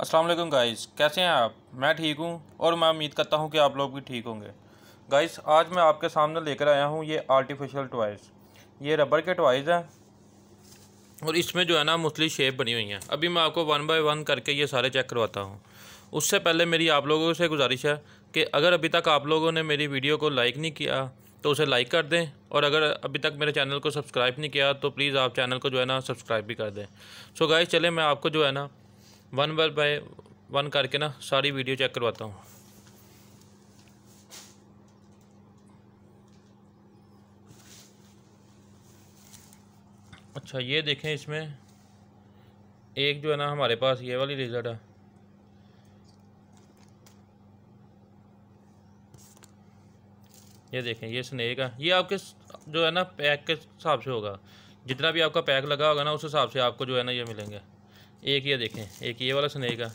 Aslam guys कैसे हैं आप मैं ठीक हूँ और मैं उम्मीद करता हूँ कि आप लोग भी ठीक होंगे गाइस आज मैं आपके सामने लेकर आया हूँ ये आर्टिफिशियल टॉयज़ ये रबर के टॉयज़ हैं और इसमें जो है ना मुस्लि शेप बनी हुई हैं अभी मैं आपको वन बाय वन करके ये सारे चेक करवाता हूँ उससे पहले मेरी आप लोगों से गुजारिश है कि अगर अभी तक आप लोगों ने मेरी वीडियो को लाइक नहीं किया तो उसे लाइक कर दें और अगर अभी तक मेरे चैनल को सब्सक्राइब नहीं किया तो प्लीज़ आप चैनल को जो है ना सब्सक्राइब भी कर दें सो गाइस चले मैं आपको जो है ना वन बाय बाय वन करके ना सारी वीडियो चेक करवाता हूँ अच्छा ये देखें इसमें एक जो है ना हमारे पास ये वाली रिजल्ट है ये देखें ये स्नेक है ये आपके जो है ना पैक के हिसाब से होगा जितना भी आपका पैक लगा होगा ना उस हिसाब से आपको जो है ना ये मिलेंगे एक ये देखें एक ये वाला स्नेक है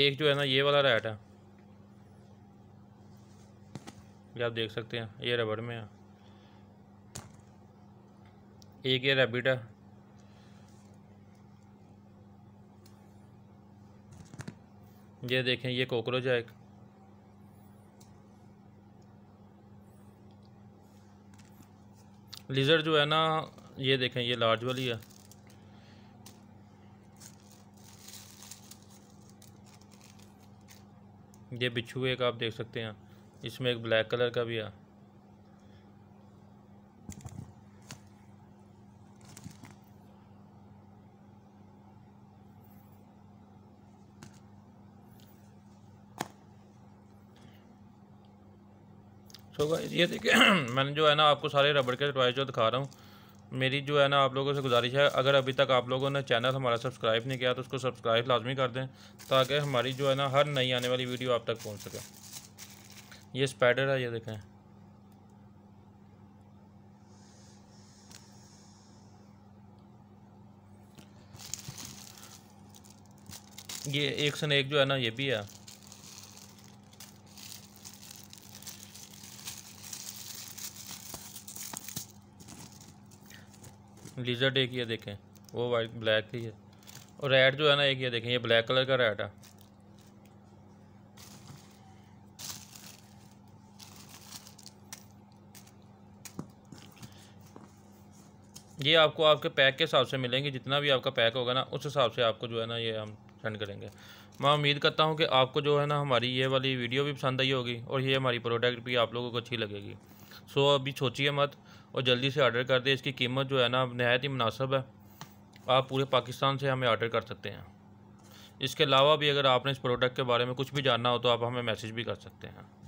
एक जो है ना ये वाला रैट है ये आप देख सकते हैं ये रबड़ में है एक ये रैबिट है ये देखें ये कॉकरोच है एक लीज़र जो है ना ये देखें ये लार्ज वाली है ये बिच्छू एक आप देख सकते हैं इसमें एक ब्लैक कलर का भी है तो ये देखिए मैंने जो है ना आपको सारे रबड़ के टॉयज जो दिखा रहा हूँ मेरी जो है ना आप लोगों से गुजारिश है अगर अभी तक आप लोगों ने चैनल हमारा सब्सक्राइब नहीं किया तो उसको सब्सक्राइब लाजमी कर दें ताकि हमारी जो है ना हर नई आने वाली वीडियो आप तक पहुँच सके ये स्पाइडर है ये देखें ये एक स्नैक जो है ना ये भी है लिजर्ट एक ये देखें वो वाइट ब्लैक ही है और रेड जो है ना एक ये देखें ये ब्लैक कलर का रेड है ये आपको आपके पैक के हिसाब से मिलेंगे जितना भी आपका पैक होगा ना उस हिसाब से आपको जो है ना ये हम सेंड करेंगे मैं उम्मीद करता हूँ कि आपको जो है ना हमारी ये वाली वीडियो भी पसंद आई होगी और ये हमारी प्रोडक्ट भी आप लोगों को अच्छी लगेगी सो अभी सोचिए मत और जल्दी से ऑर्डर कर दें इसकी कीमत जो है ना नहायत ही मुनासब है आप पूरे पाकिस्तान से हमें ऑर्डर कर सकते हैं इसके अलावा भी अगर आपने इस प्रोडक्ट के बारे में कुछ भी जानना हो तो आप हमें मैसेज भी कर सकते हैं